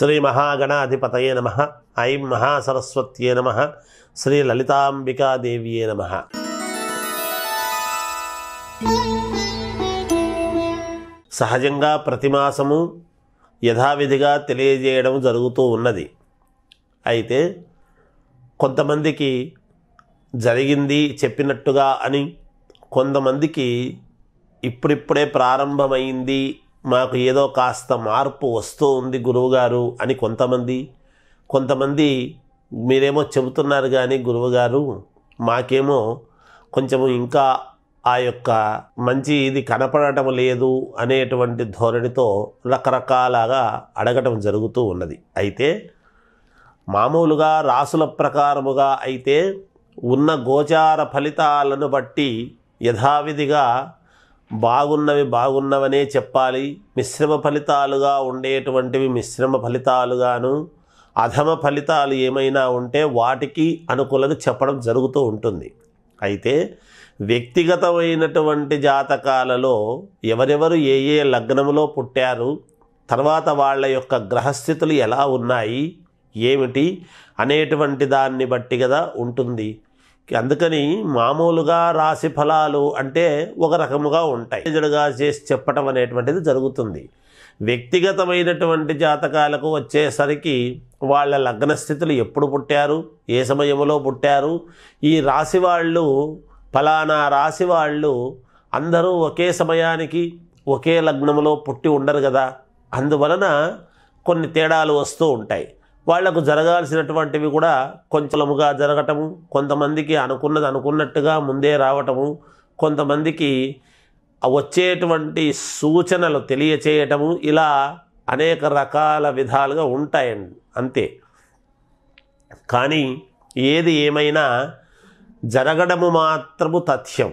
శ్రీ మహాగణాధిపతయే నమ ఐం మహాసరస్వత్యే నమ శ్రీ లలితాంబికాదేవ్యే నమ సహజంగా ప్రతిమాసము యథావిధిగా తెలియజేయడం జరుగుతూ ఉన్నది అయితే కొంతమందికి జరిగింది చెప్పినట్టుగా అని కొంతమందికి ఇప్పుడిప్పుడే ప్రారంభమైంది మాకు ఏదో కాస్త మార్పు వస్తూ ఉంది గురువుగారు అని కొంతమంది కొంతమంది మీరేమో చెబుతున్నారు కానీ గురువుగారు మాకేమో కొంచెం ఇంకా ఆ యొక్క మంచి ఇది కనపడటం లేదు అనేటువంటి ధోరణితో రకరకాలగా అడగటం జరుగుతూ ఉన్నది అయితే మామూలుగా రాసుల ప్రకారముగా అయితే ఉన్న గోచార ఫలితాలను బట్టి యథావిధిగా బాగున్నవి బాగున్నవనే చెప్పాలి మిశ్రమ ఫలితాలుగా ఉండేటువంటివి మిశ్రమ ఫలితాలుగాను అధమ ఫలితాలు ఏమైనా ఉంటే వాటికి అనుకూలత చెప్పడం జరుగుతూ ఉంటుంది అయితే వ్యక్తిగతమైనటువంటి జాతకాలలో ఎవరెవరు ఏ ఏ లగ్నములో పుట్టారు తర్వాత వాళ్ళ యొక్క గ్రహస్థితులు ఎలా ఉన్నాయి ఏమిటి అనేటువంటి దాన్ని బట్టి కదా ఉంటుంది అందుకని మామూలుగా రాశి ఫలాలు అంటే ఒక రకముగా ఉంటాయి ఎదురుగా చేసి చెప్పటం అనేటువంటిది జరుగుతుంది వ్యక్తిగతమైనటువంటి జాతకాలకు వచ్చేసరికి వాళ్ళ లగ్న స్థితులు ఎప్పుడు పుట్టారు ఏ సమయంలో పుట్టారు ఈ రాశి వాళ్ళు ఫలానా రాశి వాళ్ళు అందరూ ఒకే సమయానికి ఒకే లగ్నంలో పుట్టి ఉండరు కదా అందువలన కొన్ని తేడాలు వస్తూ ఉంటాయి వాళ్లకు జరగాల్సినటువంటివి కూడా కొంచెముగా జరగటము కొంతమందికి అనుకున్నది అనుకున్నట్టుగా ముందే రావటము కొంతమందికి వచ్చేటువంటి సూచనలు తెలియచేయటము ఇలా అనేక రకాల విధాలుగా ఉంటాయండి అంతే కానీ ఏది ఏమైనా జరగడము మాత్రము తథ్యం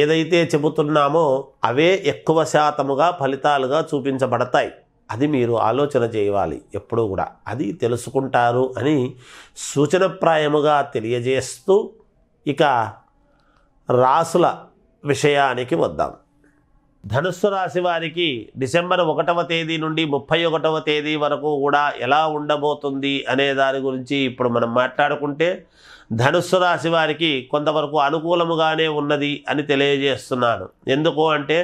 ఏదైతే చెబుతున్నామో అవే ఎక్కువ శాతముగా ఫలితాలుగా చూపించబడతాయి అది మీరు ఆలోచన చేయాలి ఎప్పుడూ కూడా అది తెలుసుకుంటారు అని సూచనప్రాయముగా తెలియజేస్తూ ఇక రాసుల విషయానికి వద్దాం ధనుస్సు రాశి వారికి డిసెంబర్ ఒకటవ తేదీ నుండి ముప్పై ఒకటవ తేదీ వరకు కూడా ఎలా ఉండబోతుంది అనే దాని గురించి ఇప్పుడు మనం మాట్లాడుకుంటే ధనుస్సు రాశి వారికి కొంతవరకు అనుకూలముగానే ఉన్నది అని తెలియజేస్తున్నాను ఎందుకు అంటే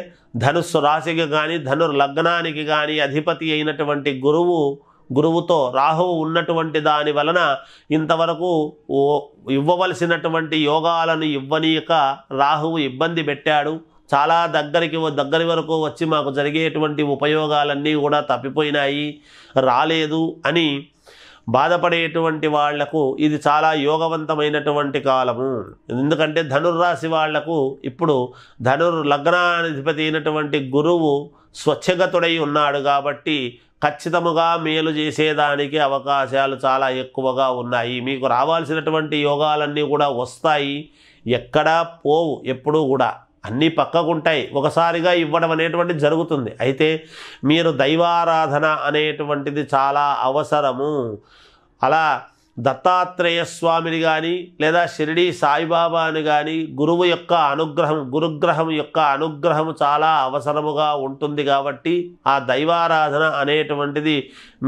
ధనుస్సు రాశికి కానీ ధనుర్ లగ్నానికి కానీ అధిపతి అయినటువంటి గురువు గురువుతో రాహువు ఉన్నటువంటి దాని వలన ఇంతవరకు ఇవ్వవలసినటువంటి యోగాలను ఇవ్వనీయక రాహువు ఇబ్బంది పెట్టాడు చాలా దగ్గరికి దగ్గరి వరకు వచ్చి మాకు జరిగేటువంటి ఉపయోగాలన్నీ కూడా తప్పిపోయినాయి రాలేదు అని బాధపడేటువంటి వాళ్లకు ఇది చాలా యోగవంతమైనటువంటి కాలము ఎందుకంటే ధనుర్రాశి వాళ్లకు ఇప్పుడు ధనుర్ లగ్నాధిపతి అయినటువంటి గురువు స్వచ్ఛగతుడై ఉన్నాడు కాబట్టి ఖచ్చితముగా మేలు చేసేదానికి అవకాశాలు చాలా ఎక్కువగా ఉన్నాయి మీకు రావాల్సినటువంటి యోగాలన్నీ కూడా వస్తాయి ఎక్కడా పోవు ఎప్పుడూ కూడా అన్నీ పక్కకు ఉంటాయి ఒకసారిగా ఇవ్వడం అనేటువంటిది జరుగుతుంది అయితే మీరు దైవారాధన అనేటువంటిది చాలా అవసరము అలా దత్తాత్రేయ స్వామిని కానీ లేదా షిరిడి సాయిబాబాని కానీ గురువు యొక్క అనుగ్రహం గురుగ్రహం యొక్క అనుగ్రహం చాలా అవసరముగా ఉంటుంది కాబట్టి ఆ దైవారాధన అనేటువంటిది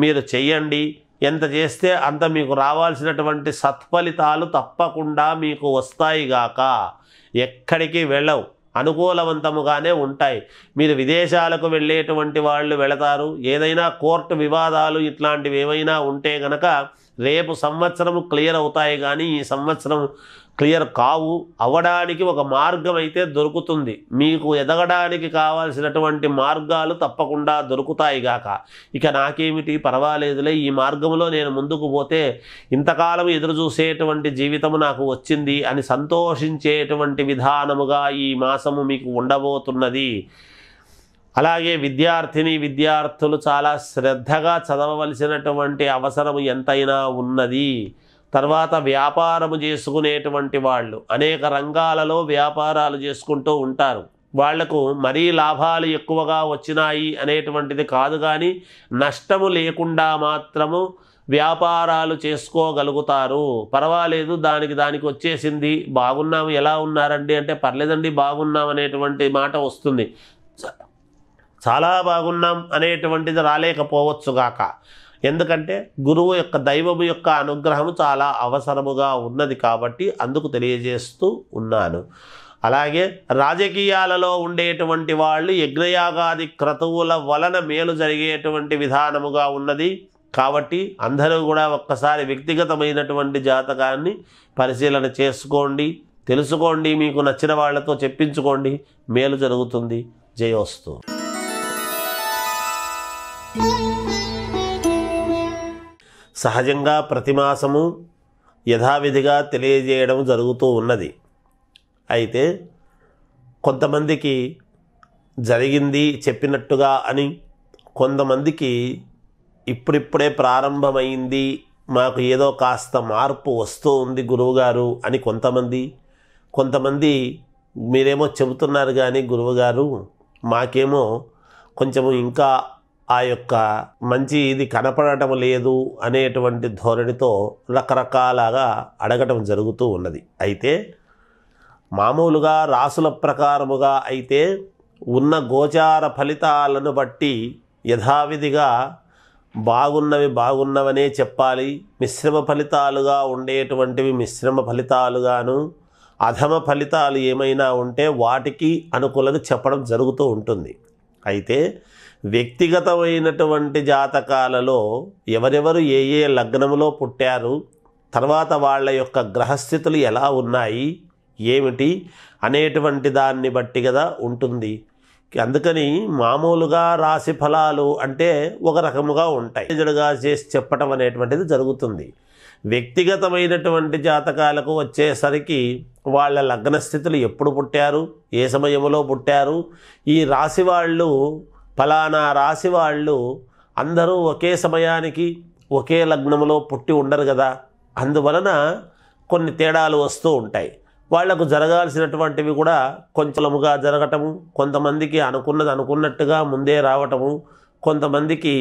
మీరు చెయ్యండి ఎంత చేస్తే అంత మీకు రావాల్సినటువంటి సత్ఫలితాలు తప్పకుండా మీకు వస్తాయి ఎక్కడికి వెళ్ళవు అనుకూలవంతముగానే ఉంటాయి మీరు విదేశాలకు వెళ్ళేటువంటి వాళ్ళు వెళతారు ఏదైనా కోర్టు వివాదాలు ఇట్లాంటివి ఏమైనా ఉంటే గనక రేపు సంవత్సరం క్లియర్ అవుతాయి కానీ ఈ సంవత్సరం క్లియర్ కావు అవడానికి ఒక మార్గం అయితే దొరుకుతుంది మీకు ఎదగడానికి కావాల్సినటువంటి మార్గాలు తప్పకుండా దొరుకుతాయి గాక ఇక నాకేమిటి పర్వాలేదులే ఈ మార్గంలో నేను ముందుకు పోతే ఇంతకాలం ఎదురు చూసేటువంటి జీవితం నాకు వచ్చింది అని సంతోషించేటువంటి విధానముగా ఈ మాసము మీకు ఉండబోతున్నది అలాగే విద్యార్థిని విద్యార్థులు చాలా శ్రద్ధగా చదవవలసినటువంటి అవసరం ఎంతైనా ఉన్నది తర్వాత వ్యాపారము చేసుకునేటువంటి వాళ్ళు అనేక రంగాలలో వ్యాపారాలు చేసుకుంటూ ఉంటారు వాళ్లకు మరీ లాభాలు ఎక్కువగా వచ్చినాయి అనేటువంటిది కాదు కానీ నష్టము లేకుండా మాత్రము వ్యాపారాలు చేసుకోగలుగుతారు పర్వాలేదు దానికి దానికి వచ్చేసింది బాగున్నాము ఎలా ఉన్నారండి అంటే పర్లేదండి బాగున్నాం అనేటువంటి మాట వస్తుంది చాలా బాగున్నాం అనేటువంటిది రాలేకపోవచ్చు ఎందుకంటే గురువు యొక్క దైవము యొక్క అనుగ్రహము చాలా అవసరముగా ఉన్నది కాబట్టి అందుకు తెలియజేస్తూ ఉన్నాను అలాగే రాజకీయాలలో ఉండేటువంటి వాళ్ళు యజ్ఞయాగాది క్రతువుల వలన మేలు జరిగేటువంటి విధానముగా ఉన్నది కాబట్టి అందరూ కూడా ఒక్కసారి వ్యక్తిగతమైనటువంటి జాతకాన్ని పరిశీలన చేసుకోండి తెలుసుకోండి మీకు నచ్చిన వాళ్లతో చెప్పించుకోండి మేలు జరుగుతుంది జయోస్తు సహజంగా ప్రతిమాసము యథావిధిగా తెలియజేయడం జరుగుతూ ఉన్నది అయితే కొంతమందికి జరిగింది చెప్పినట్టుగా అని కొంతమందికి ఇప్పుడిప్పుడే ప్రారంభమైంది మాకు ఏదో కాస్త మార్పు వస్తూ ఉంది గురువుగారు అని కొంతమంది కొంతమంది మీరేమో చెబుతున్నారు కానీ గురువుగారు మాకేమో కొంచెము ఇంకా ఆ యొక్క మంచి ఇది కనపడటం లేదు అనేటువంటి ధోరణితో రకరకాలగా అడగటం జరుగుతూ ఉన్నది అయితే మామూలుగా రాసుల ప్రకారముగా అయితే ఉన్న గోచార ఫలితాలను బట్టి యథావిధిగా బాగున్నవి బాగున్నవనే చెప్పాలి మిశ్రమ ఫలితాలుగా ఉండేటువంటివి మిశ్రమ ఫలితాలుగాను అధమ ఫలితాలు ఏమైనా ఉంటే వాటికి అనుకూలత చెప్పడం జరుగుతూ ఉంటుంది అయితే వ్యక్తిగతమైనటువంటి జాతకాలలో ఎవరెవరు ఏ ఏ లగ్నములో పుట్టారు తర్వాత వాళ్ళ యొక్క గ్రహస్థితులు ఎలా ఉన్నాయి ఏమిటి అనేటువంటి దాన్ని బట్టి కదా ఉంటుంది అందుకని మామూలుగా రాశి ఫలాలు అంటే ఒక రకముగా ఉంటాయి జడుగా చేసి చెప్పటం అనేటువంటిది జరుగుతుంది వ్యక్తిగతమైనటువంటి జాతకాలకు వచ్చేసరికి వాళ్ళ లగ్న స్థితులు ఎప్పుడు పుట్టారు ఏ సమయంలో పుట్టారు ఈ రాశి వాళ్ళు ఫలానా రాశి వాళ్ళు అందరూ ఒకే సమయానికి ఒకే లగ్నంలో పుట్టి ఉండరు కదా అందువలన కొన్ని తేడాలు వస్తూ ఉంటాయి వాళ్లకు జరగాల్సినటువంటివి కూడా కొంచెముగా జరగటము కొంతమందికి అనుకున్నది అనుకున్నట్టుగా ముందే రావటము కొంతమందికి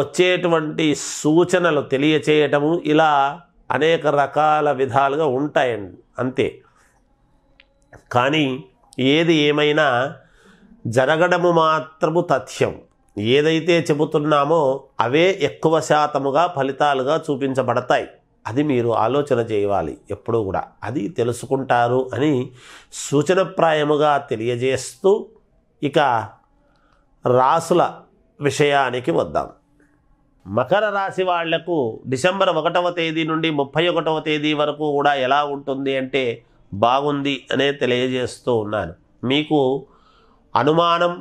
వచ్చేటువంటి సూచనలు తెలియచేయటము ఇలా అనేక రకాల విధాలుగా ఉంటాయండి అంతే కానీ ఏది ఏమైనా జరగడము మాత్రము తథ్యం ఏదైతే చెబుతున్నామో అవే ఎక్కువ శాతముగా ఫలితాలుగా చూపించబడతాయి అది మీరు ఆలోచన చేయాలి ఎప్పుడూ కూడా అది తెలుసుకుంటారు అని సూచనప్రాయముగా తెలియజేస్తూ ఇక రాసుల విషయానికి వద్దాం మకర రాశి వాళ్లకు డిసెంబర్ ఒకటవ తేదీ నుండి ముప్పై ఒకటవ తేదీ వరకు కూడా ఎలా ఉంటుంది అంటే బాగుంది అనే తెలియజేస్తూ ఉన్నాను మీకు అనుమానం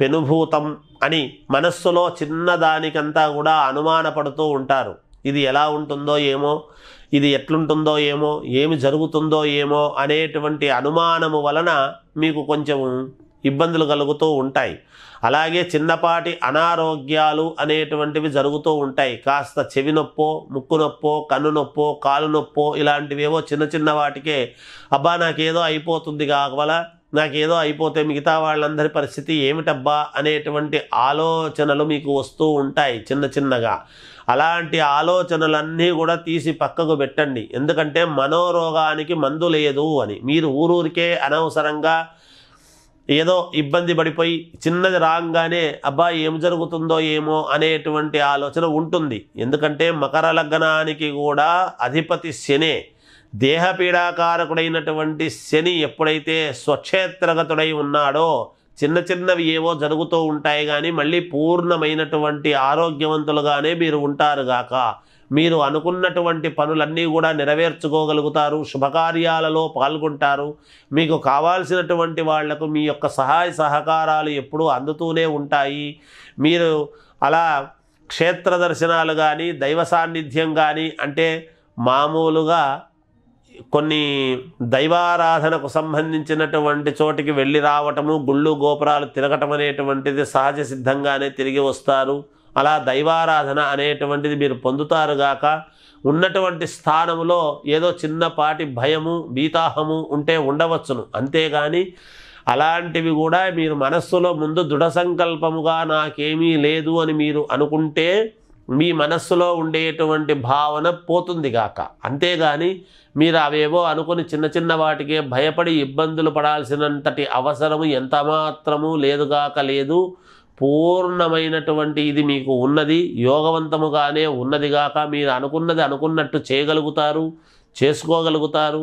పెనుభూతం అని మనస్సులో చిన్నదానికంతా కూడా అనుమానపడుతూ ఉంటారు ఇది ఎలా ఉంటుందో ఏమో ఇది ఎట్లుంటుందో ఏమో ఏమి జరుగుతుందో ఏమో అనేటువంటి అనుమానము వలన మీకు కొంచెం ఇబ్బందులు కలుగుతూ ఉంటాయి అలాగే చిన్నపాటి అనారోగ్యాలు అనేటువంటివి జరుగుతూ ఉంటాయి కాస్త చెవి నొప్పో ముక్కు నొప్పో కన్ను నొప్పో కాలు నొప్పో ఇలాంటివేవో చిన్న చిన్న వాటికే అబ్బా నాకేదో అయిపోతుంది కావాల నాకేదో అయిపోతే మిగతా వాళ్ళందరి పరిస్థితి ఏమిటబ్బా అనేటువంటి ఆలోచనలు మీకు వస్తూ ఉంటాయి చిన్న చిన్నగా అలాంటి ఆలోచనలన్నీ కూడా తీసి పక్కకు పెట్టండి ఎందుకంటే మనోరోగానికి మందు లేదు అని మీరు ఊరూరికే అనవసరంగా ఏదో ఇబ్బంది పడిపోయి చిన్నది రాగానే అబ్బా ఏం జరుగుతుందో ఏమో అనేటువంటి ఆలోచన ఉంటుంది ఎందుకంటే మకర లగ్నానికి కూడా అధిపతి శనే దేహపీడాకారకుడైనటువంటి శని ఎప్పుడైతే స్వక్షేత్రగతుడై ఉన్నాడో చిన్న చిన్నవి ఏవో జరుగుతూ ఉంటాయి కానీ మళ్ళీ పూర్ణమైనటువంటి ఆరోగ్యవంతులుగానే మీరు ఉంటారు గాక మీరు అనుకున్నటువంటి పనులన్నీ కూడా నెరవేర్చుకోగలుగుతారు శుభకార్యాలలో పాల్గొంటారు మీకు కావాల్సినటువంటి వాళ్లకు మీ యొక్క సహాయ సహకారాలు ఎప్పుడూ అందుతూనే ఉంటాయి మీరు అలా క్షేత్ర దర్శనాలు కానీ దైవ సాన్నిధ్యం కానీ అంటే మామూలుగా కొన్ని దైవారాధనకు సంబంధించినటువంటి చోటికి వెళ్ళి రావటము గుళ్ళు గోపురాలు తిరగటం అనేటువంటిది సహజ సిద్ధంగానే తిరిగి వస్తారు అలా దైవారాధన అనేటువంటిది మీరు పొందుతారుగాక ఉన్నటువంటి స్థానంలో ఏదో చిన్నపాటి భయము భీతాహము ఉంటే ఉండవచ్చును అంతేగాని అలాంటివి కూడా మీరు మనస్సులో ముందు దృఢ సంకల్పముగా నాకేమీ లేదు అని మీరు అనుకుంటే మీ మనస్సులో ఉండేటువంటి భావన పోతుంది గాక అంతేగాని మీరు అవేవో అనుకుని చిన్న చిన్న వాటికే భయపడి ఇబ్బందులు పడాల్సినంతటి అవసరము ఎంత మాత్రము లేదుగాక లేదు పూర్ణమైనటువంటి ఇది మీకు ఉన్నది యోగవంతముగానే ఉన్నదిగాక మీరు అనుకున్నది అనుకున్నట్టు చేయగలుగుతారు చేసుకోగలుగుతారు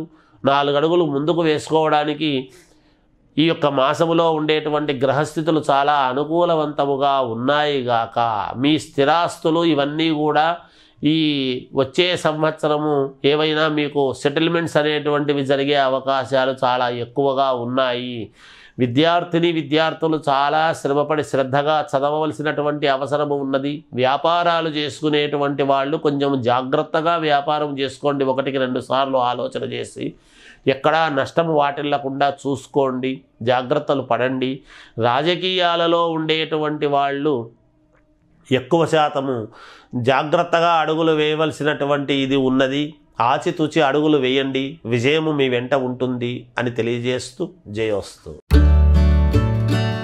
నాలుగు అడుగులు ముందుకు వేసుకోవడానికి ఈ యొక్క మాసములో ఉండేటువంటి గ్రహస్థితులు చాలా అనుకూలవంతముగా ఉన్నాయి గాక మీ స్థిరాస్తులు ఇవన్నీ కూడా ఈ వచ్చే సంవత్సరము ఏవైనా మీకు సెటిల్మెంట్స్ అనేటువంటివి జరిగే అవకాశాలు చాలా ఎక్కువగా ఉన్నాయి విద్యార్థిని విద్యార్థులు చాలా శ్రమపడి శ్రద్ధగా చదవవలసినటువంటి అవసరము ఉన్నది వ్యాపారాలు చేసుకునేటువంటి వాళ్ళు కొంచెం జాగ్రత్తగా వ్యాపారం చేసుకోండి ఒకటికి రెండు సార్లు ఆలోచన చేసి ఎక్కడా నష్టం వాటిల్లకుండా చూసుకోండి జాగ్రత్తలు పడండి రాజకీయాలలో ఉండేటువంటి వాళ్ళు ఎక్కువ శాతము జాగ్రత్తగా అడుగులు వేయవలసినటువంటి ఇది ఉన్నది ఆచితూచి అడుగులు వేయండి విజయము మీ వెంట ఉంటుంది అని తెలియజేస్తూ జయోస్తు you